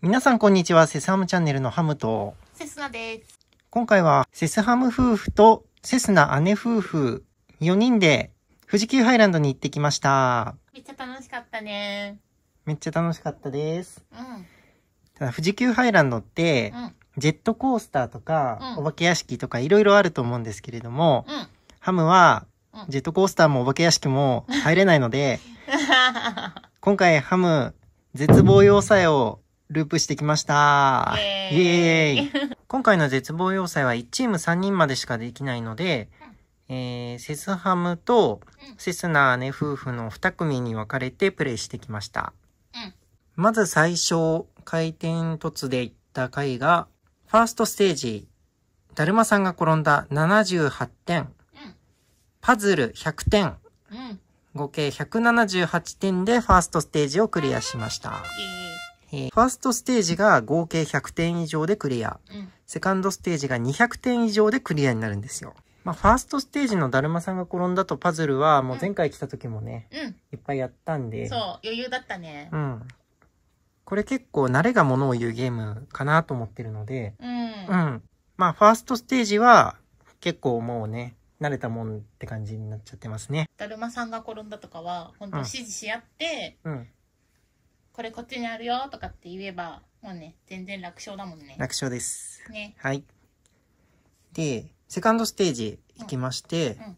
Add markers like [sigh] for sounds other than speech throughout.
皆さんこんにちは、セスハムチャンネルのハムと、セスナです。今回は、セスハム夫婦とセスナ姉夫婦、4人で富士急ハイランドに行ってきました。めっちゃ楽しかったね。めっちゃ楽しかったです。うん。ただ、富士急ハイランドって、うん、ジェットコースターとか、うん、お化け屋敷とかいろいろあると思うんですけれども、うん、ハムは、ジェットコースターもお化け屋敷も [laughs] 入れないので、[laughs] 今回ハム、絶望要塞をループしてきました。イエーイ。イーイ今回の絶望要塞は1チーム3人までしかできないので、えー、セスハムとセスナーネ夫婦の2組に分かれてプレイしてきました。うん、まず最初、回転突で行った回が、ファーストステージ、だるまさんが転んだ78点、パズル100点、合計178点でファーストステージをクリアしました。えー、ファーストステージが合計100点以上でクリア、うん、セカンドステージが200点以上でクリアになるんですよ。まあ、ファーストステージのだるまさんが転んだとパズルは、もう前回来た時もね、うん、いっぱいやったんで。そう、余裕だったね。うん。これ結構慣れがものを言うゲームかなと思ってるので、うん。うん。まあ、ファーストステージは結構もうね、慣れたもんって感じになっちゃってますね。だるまさんが転んだとかは、本当指示し合って、うん、うんこれこっちにあるよとかって言えば、もうね、全然楽勝だもんね。楽勝です。ね。はい。で、セカンドステージ行きまして、うんうん、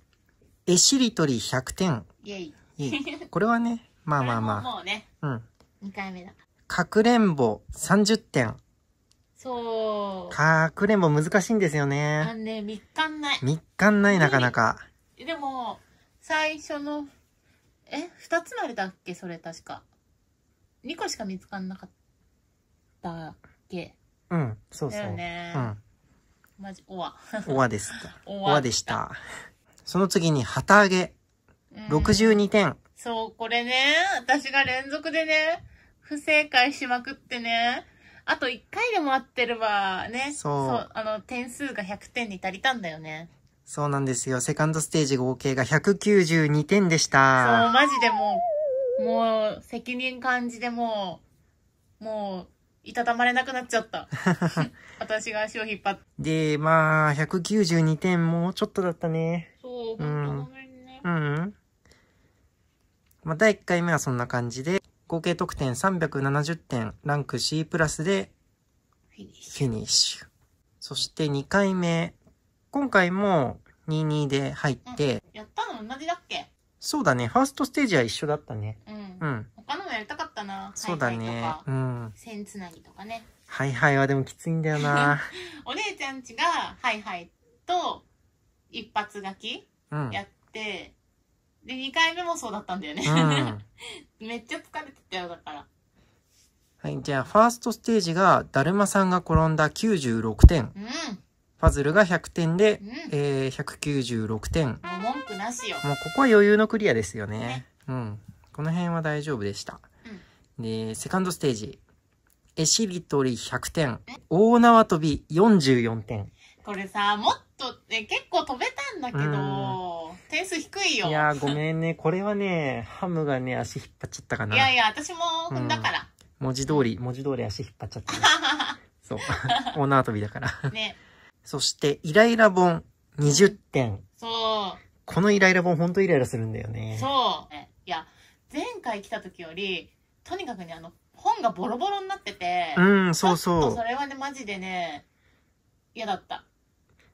えしりとり100点。イェイ。イェイ。これはね、[laughs] まあまあまあ。ももうね。うん。2回目だ。かくれんぼ30点。そう。かくれんぼ難しいんですよね。あね、3日ない。3日ない、なかなか。でも、最初の、え、2つまでだっけそれ確か。2個しか見つかんなかったっけうん、そうそう。だよねうん。マジ、おわ。おわです。[laughs] おおわでした。その次に、旗揚げ。うん62点。そう、これね、私が連続でね、不正解しまくってね、あと1回でも合ってればね、そうあの、点数が100点に足りたんだよね。そうなんですよ。セカンドステージ合計が192点でしたそう、マジでももう、責任感じでもう、もう、いたたまれなくなっちゃった。[laughs] 私が足を引っ張って。で、まあ、192点、もうちょっとだったね。そう、ほんとごめんね。うん。うん、まあ、第1回目はそんな感じで、合計得点370点、ランク C プラスで、フィニッシュ。そして2回目、今回も22で入って、うん、やったの同じだっけそうだね。ファーストステージは一緒だったね。うん。うん。他のもやりたかったな。そうだねうん。線つなぎとかね。ハイハイはでもきついんだよな。[laughs] お姉ちゃんちが、ハイハイと、一発書きうん。やって、で、二回目もそうだったんだよねう。ん。[laughs] めっちゃ疲れてたよ、だから。はい。じゃあ、ファーストステージが、だるまさんが転んだ96点。うん。パズルが100点でう、ん。えー、196点。うん。よ。もうここは余裕のクリアですよね。ねうん。この辺は大丈夫でした。うん、で、セカンドステージ。えしりとり100点。大縄跳び44点。これさ、もっと、ね、結構飛べたんだけど、点数低いよ。いやごめんね。これはね、ハムがね、足引っ張っちゃったかな。いやいや、私も踏んだから。文字通り、文字通り足引っ張っちゃった。[laughs] そう。大縄跳びだから。ね。そして、イライラ本20点。そう。このイライラ本本当イライラするんだよね。そう。いや、前回来た時より、とにかくね、あの、本がボロボロになってて。うん、そうそう。それはね、マジでね、嫌だった。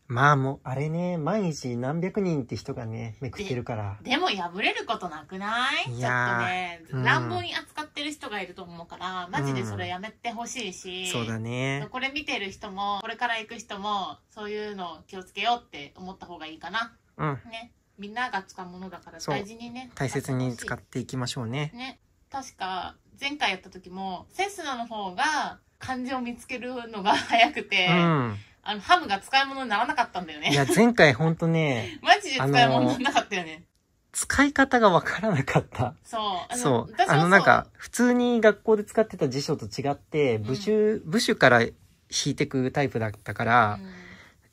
まあもう、あれね、毎日何百人って人がね、めくってるから。でも破れることなくないいちょっとね、うん乱暴に扱ってる人がいると思うから、マジでそれやめてほしいし。そうだね。これ見てる人も、これから行く人も、そういうの気をつけようって思った方がいいかな。うん。ね。みんなが使うものだから大事にね大切に使っていきましょうねね確か前回やった時もセスナの方が漢字を見つけるのが早くて、うん、あのハムが使い物にならなかったんだよねいや前回ほんとね [laughs] マジで使い物にならなかったよね使い方がわからなかった。そう。そう。あのなんか、普通に学校で使ってた辞書と違って、部首、うん、部首から引いてくタイプだったから、う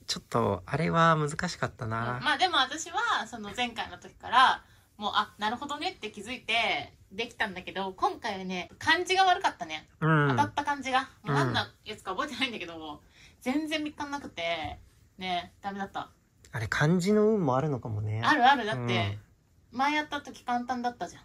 ちょっと、あれは難しかったな。まあでも私は、その前回の時から、もう、あ、なるほどねって気づいて、できたんだけど、今回はね、感じが悪かったね。うん、当たった感じが。もう何のやつか覚えてないんだけど、うん、全然見つかんなくて、ね、ダメだった。あれ、漢字の運もあるのかもね。あるある。だって、うん、前やった時簡単だったじゃん。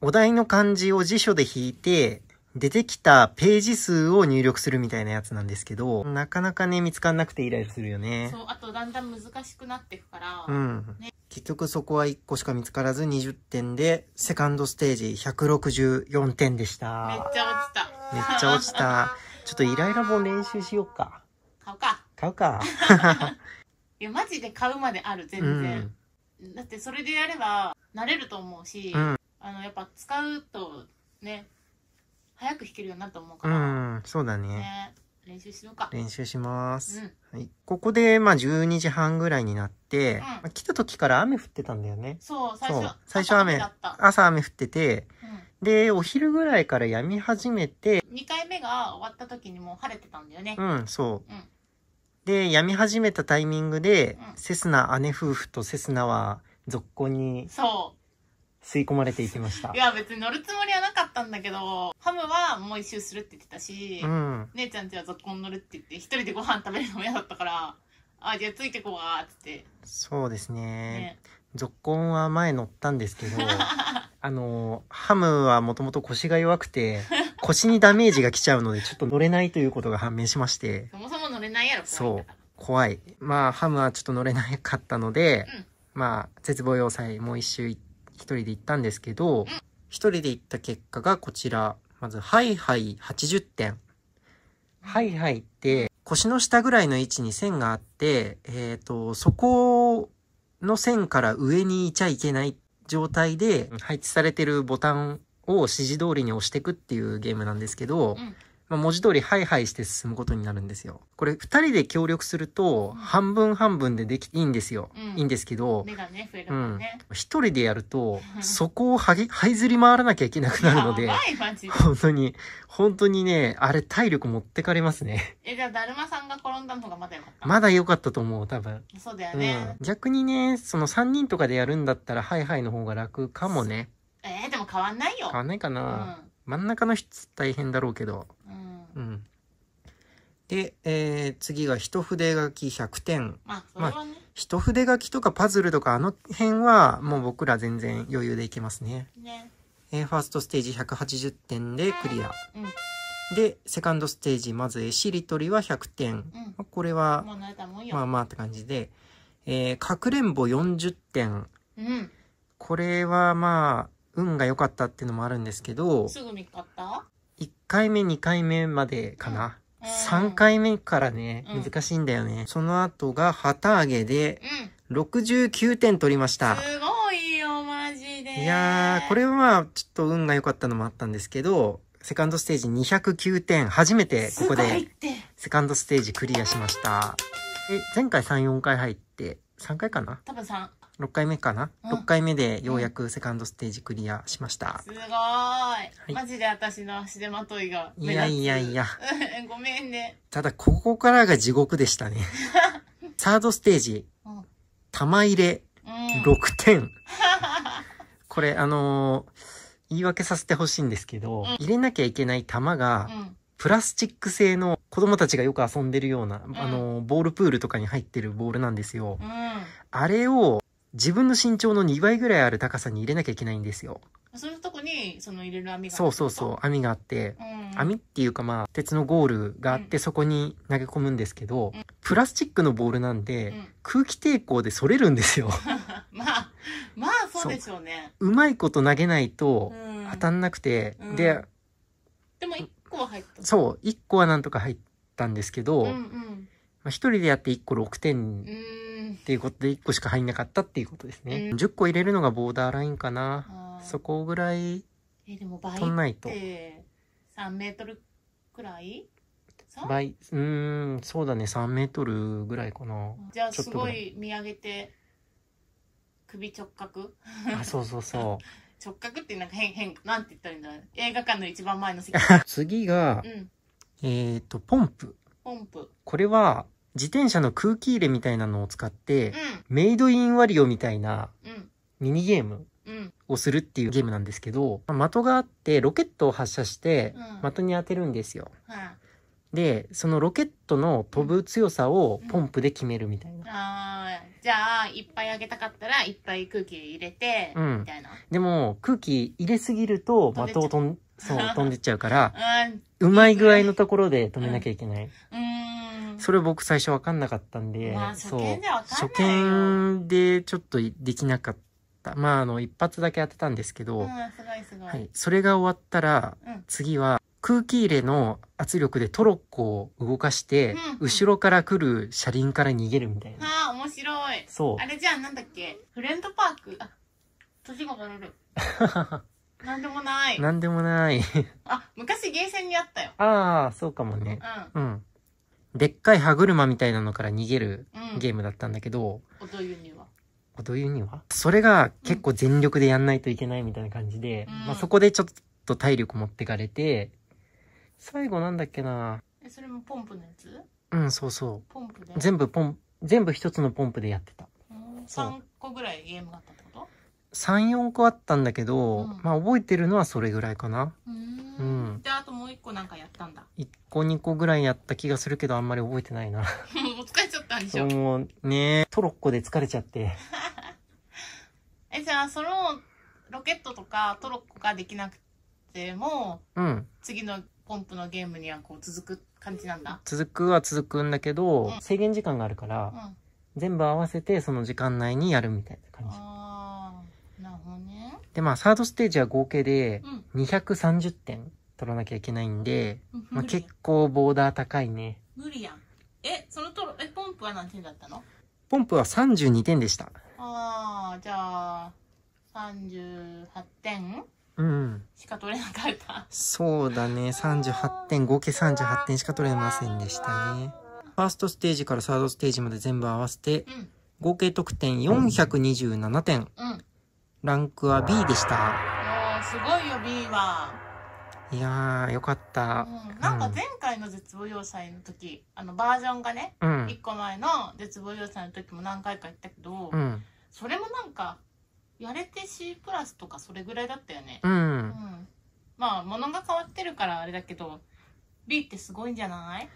お題の漢字を辞書で引いて、出てきたページ数を入力するみたいなやつなんですけど、なかなかね、見つかんなくてイライラするよね。そう、あとだんだん難しくなっていくから、うん。ね、結局そこは1個しか見つからず20点で、セカンドステージ164点でした。めっちゃ落ちた。めっちゃ落ちた。[laughs] ちょっとイライラも練習しようか。買うか。買うか。[laughs] いや、マジで買うまである、全然。うん、だってそれでやれば、慣れると思うし、うん、あの、やっぱ使うと、ね、早く弾けるようになと思うから。うん、そうだね。ね練習しようか。練習します。うん、はい。ここで、まあ、12時半ぐらいになって、うん、まあ、来た時から雨降ってたんだよね。そう、最初。最初雨朝雨降ってて、うん、で、お昼ぐらいからやみ始めて、2回目が終わった時にもう晴れてたんだよね。うん、そう。で、やみ始めたタイミングで、セスナ姉夫婦とセスナは、続行に。そう。吸い込まれていきましたい。や、別に乗るつもりはなかったんだけど、ハムはもう一周するって言ってたし、うん。姉ちゃんちは続婚乗るって言って、一人でご飯食べるのも嫌だったから、あ、じゃあついてこうわ、って。そうですね。ね。続婚は前乗ったんですけど、[laughs] あの、ハムはもともと腰が弱くて、[laughs] 腰にダメージが来ちゃうので、ちょっと乗れないということが判明しまして、そもそも乗れないやろ、怖いそう怖い。まあ、ハムはちょっと乗れなかったので、まあ、絶望要塞もう一周行っ一人で行ったんですけど、一人で行った結果がこちら。まず、ハイハイ80点。ハイハイって、腰の下ぐらいの位置に線があって、えっ、ー、と、そこの線から上にいちゃいけない状態で配置されてるボタンを指示通りに押していくっていうゲームなんですけど、うんまあ、文字通りハイハイして進むことになるんですよ。これ二人で協力すると、半分半分ででき、いいんですよ。うん、いいんですけど、目がね、増えるからね。一、うん、人でやると、そこをはぎ、這いずり回らなきゃいけなくなるので、本当に、本当にね、あれ体力持ってかれますね。え、じゃあ、だるまさんが転んだのがまだよかったまだ良かったと思う、多分。そうだよね、うん、逆にね、その三人とかでやるんだったら、ハイハイの方が楽かもね。えー、でも変わんないよ。変わんないかな。真ん中の人大変だろうけど。うんうん。で、えー、次が一筆書き100点。まあ、ね、まあ、一筆書きとかパズルとかあの辺はもう僕ら全然余裕でいけますね。ね。えー、ファーストステージ180点でクリア。うん、で、セカンドステージ、まずえしりとりは100点。うん、まあ、これは、まあまあって感じで、えー、かくれんぼ40点。うん、これはまあ、運が良かったっていうのもあるんですけど。すぐ見っかった1回目、2回目までかな。うん、3回目からね、うん、難しいんだよね。その後が旗揚げで、69点取りました。すごいよ、マジで。いやー、これはちょっと運が良かったのもあったんですけど、セカンドステージ209点、初めてここで、セカンドステージクリアしました。え、前回3、4回入って、3回かな多分3。6回目かな、うん、?6 回目でようやくセカンドステージクリアしました。すごーいはい、マジで私の足手まといがいやいやいや。[laughs] ごめんね。ただ、ここからが地獄でしたね。[laughs] サードステージ、うん、玉入れ、うん、6点。[laughs] これ、あのー、言い訳させてほしいんですけど、入れなきゃいけない玉が、プラスチック製の子供たちがよく遊んでるような、うん、あの、ボールプールとかに入ってるボールなんですよ。うん、あれを自分の身長の2倍ぐらいある高さに入れなきゃいけないんですよ。そういうとこに、その入れる網がそうそうそう、網があって、うん、網っていうかまあ、鉄のゴールがあって、そこに投げ込むんですけど、うん、プラスチックのボールなんで、うん、空気抵抗で反れるんですよ。[laughs] まあ、まあそうですよね。うまいこと投げないと当たんなくて、で、でも1個は入った。そう、1個はなんとか入ったんですけど、うんうん、まあ、1人でやって1個6点。っていうことで1個しか入んなかったっていうことですね。うん、10個入れるのがボーダーラインかな。そこぐらい取んないと。3メートルくらい倍、うん、そうだね、3メートルぐらいかな。じゃあすごい見上げて、首直角あ、そうそうそう。[laughs] 直角ってなんか変、変、なんて言ったらいいんだ映画館の一番前の席。[laughs] 次が、うん、えっ、ー、と、ポンプ。ポンプ。これは、自転車の空気入れみたいなのを使って、うん、メイドインワリオみたいなミニゲームをするっていうゲームなんですけど、ま的があってロケットを発射して的に当てるんですよ。で、そのロケットの飛ぶ強さをポンプで決めるみたいな。うんうん、じゃあ、いっぱいあげたかったら、いっぱい空気入れて、うん、みたいな。でも、空気入れすぎると、的を飛ん、そう、飛んでっちゃうから、[laughs] うまい具合のところで止めなきゃいけない。うんそれ僕最初分かんなかったんで、まあ、初見で初見でちょっとできなかった。まあ、あの、一発だけ当てたんですけど、うん、すごいすごい。はい。それが終わったら、うん、次は空気入れの圧力でトロッコを動かして、うん後ろから来る車輪から逃げるみたいな。ああ、面白い。そう。あれじゃあなんだっけフレンドパークあ、年がバれる。[laughs] なんでもない。なんでもない。[laughs] あ、昔ゲーセンにあったよ。ああ、そうかもね。うん。うん。でっかい歯車みたいなのから逃げるゲームだったんだけど、音湯には。どういうにはそれが結構全力でやんないといけないみたいな感じで、うんまあ、そこでちょっと体力持ってかれて、最後なんだっけなえ、それもポンプのやつうん、そうそうポンプで。全部ポン、全部一つのポンプでやってた。3個ぐらいゲームがあったの。34個あったんだけど、うん、まあ覚えてるのはそれぐらいかなうん、じゃああともう1個なんかやったんだ1個2個ぐらいやった気がするけどあんまり覚えてないな [laughs] もう疲れちゃったんでしょもうねトロッコで疲れちゃって [laughs] えじゃあそのロケットとかトロッコができなくても、うん、次のポンプのゲームにはこう続く感じなんだ続くは続くんだけど、うん、制限時間があるから、うん、全部合わせてその時間内にやるみたいな感じで、まあ、サードステージは合計で230点取らなきゃいけないんで、うんまあ、結構ボーダー高いね。無理やん。え、そのとろ、え、ポンプは何点だったのポンプは32点でした。ああ、じゃあ、38点うん。しか取れなかった。そうだね。38点、合計38点しか取れませんでしたね。ファーストステージからサードステージまで全部合わせて、うん、合計得点427点。うんランクは B でした。おー、すごいよ、B は。いやー、よかった。うん、なんか前回の絶望要塞の時、あの、バージョンがね、うん、個前の絶望要塞の時も何回か行ったけど、うん、それもなんか、やれて C プラスとかそれぐらいだったよね。うん。うん、まあ、物が変わってるからあれだけど、B ってすごいんじゃない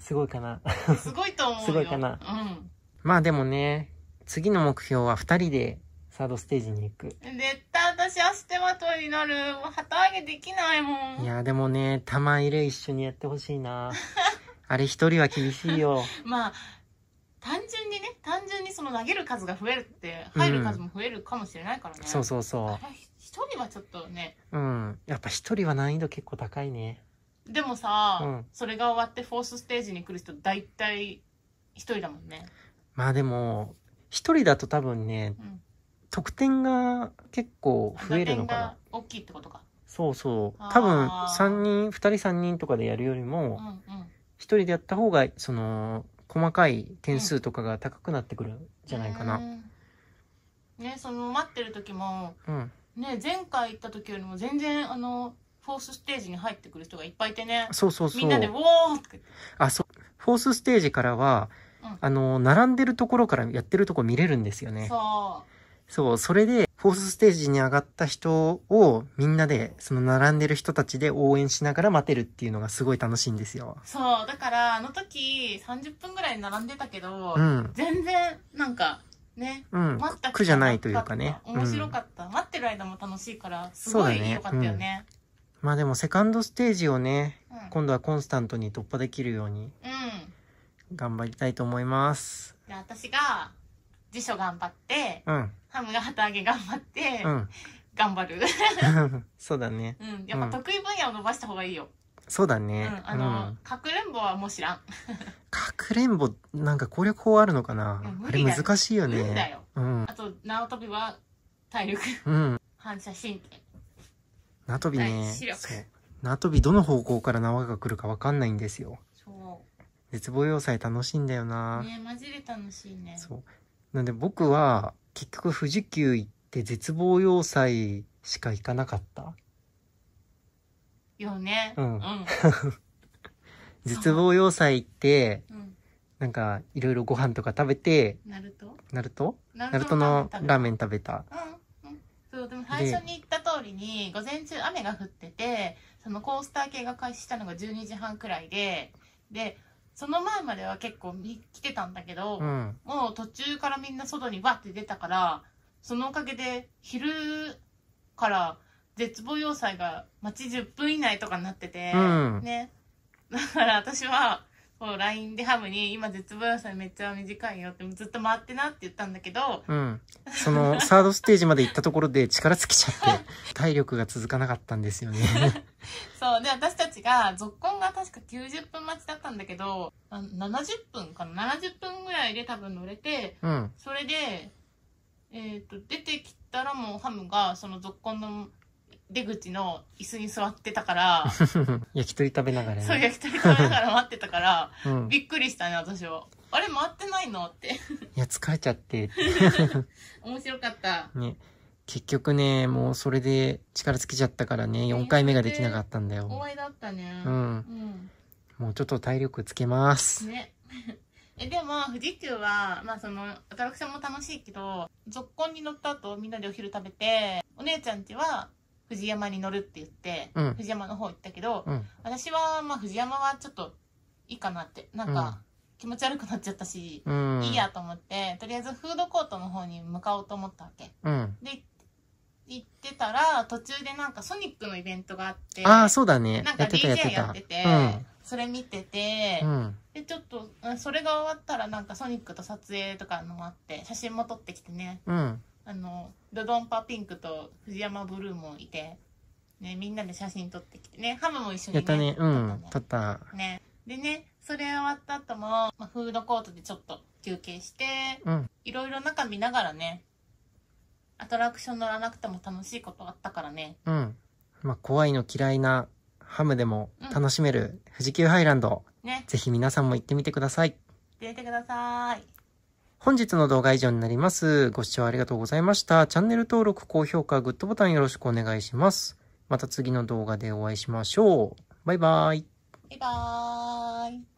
すごいかな。すごいと思うよ。[laughs] すごいかな。うん。まあでもね、次の目標は二人でサードステージに行く絶対私はステマトになるもう旗揚げできないもんいやでもね玉入れ一緒にやってほしいな [laughs] あれ一人は厳しいよまあ単純にね単純にその投げる数が増えるって入る数も増えるかもしれないからね、うん、そうそうそう一人はちょっとねうんやっぱ一人は難易度結構高いねでもさ、うん、それが終わってフォースステージに来る人大体一人だもんねまあでも一人だと多分ね、うん得点が結構増えるのかな。大きいってことか。そうそう。多分、3人、2人3人とかでやるよりも、うんうん、1人でやった方が、その、細かい点数とかが高くなってくるんじゃないかな。うん、ね、その、待ってる時も、うん、ね、前回行った時よりも全然、あの、フォースステージに入ってくる人がいっぱいいてね。そうそうそう。みんなで、ウォーって。あ、そう。フォースステージからは、うん、あの、並んでるところからやってるとこ見れるんですよね。そう。そう、それで、フォースステージに上がった人をみんなで、その並んでる人たちで応援しながら待てるっていうのがすごい楽しいんですよ。そう、だからあの時30分ぐらい並んでたけど、うん、全然なんかね、うん、待った苦じゃないというかね。面白かった、うん、待ってる間も楽しいから、すごい良、ね、かったよね。まあでもセカンドステージをね、今度はコンスタントに突破できるように、頑張りたいと思います。で私が辞書頑張って、うん、ハムが旗揚げ頑張って、うん、頑張る [laughs] そうだねうんやっぱ得意分野を伸ばした方がいいよ、そうだね、うん、あの、うん、かくれんぼはもう知らんかくれんぼなんか攻略法あるのかなあれ難しいよねうん、あと縄跳びは体力、うん、反射神経縄跳びね縄跳びどの方向から縄が来るかわかんないんですよ絶望要塞楽しいんだよなねマジで楽しいねそうなんで僕は結局富士急行って絶望要塞しか行かなかった。よね。うん。うん、[laughs] 絶望要塞行って、うん、なんかいろいろご飯とか食べて、ナルトナルトナルトのラーメン食べた。うん、うん。そう、でも最初に言った通りに、午前中雨が降ってて、そのコースター系が開始したのが12時半くらいで、で、その前までは結構来てたんだけど、うん、もう途中からみんな外にわって出たから、そのおかげで昼から絶望要塞が待ち10分以内とかになってて、うん、ね。だから私はこう LINE でハムに「今絶望予算めっちゃ短いよ」ってずっと回ってなって言ったんだけど、うん、その [laughs] サードステージまで行ったところで力尽きちゃって [laughs] 体力が続かなかったんですよね [laughs] そうで私たちがぞっこんが確か90分待ちだったんだけど70分かな70分ぐらいで多分乗れて、うん、それで、えーと、出てきたらもうハムがそのぞっこんの出口の椅子に座ってたから [laughs] 焼き鳥食べながら、ね、そう焼き鳥食べながら待ってたから、うん、びっくりしたね私はあれ回ってないのっていや疲れちゃって [laughs] 面白かったね結局ねもうそれで力尽きちゃったからね4回目ができなかったんだよ終わりだったね、うん、うん、もうちょっと体力つけますね [laughs] えでも富士急はまあそのアトラクションも楽しいけど続っに乗った後みんなでお昼食べてお姉ちゃんちは藤山に乗るって言って、うん、藤山の方行ったけど、うん、私は、まあ、藤山はちょっといいかなって、なんか、気持ち悪くなっちゃったし、うん、いいやと思って、とりあえずフードコートの方に向かおうと思ったわけ。で、行ってたら、途中でなんかソニックのイベントがあって、ああ、そうだね。なんか DJ やってて、それ見てて、うん、でちょっとそれが終わったらなんかソニックと撮影とかのもあって写真も撮ってきてね、うん、あのドドンパピンクと藤山ブルーもいて、ね、みんなで写真撮ってきてねハムも一緒に、ね、やったねうん撮ったねでねそれ終わった後も、まあ、フードコートでちょっと休憩して、いろいろ中見ながらねアトラクション乗らなくても楽しいことあったからねうんまあ怖いの嫌いなハムでも楽しめる富士急ハイランド、うん、ね、ぜひ皆さんも行ってみてください行ってみてください本日の動画は以上になります。ご視聴ありがとうございました。チャンネル登録、高評価、グッドボタンよろしくお願いします。また次の動画でお会いしましょう。バイバーイ。バイバーイ。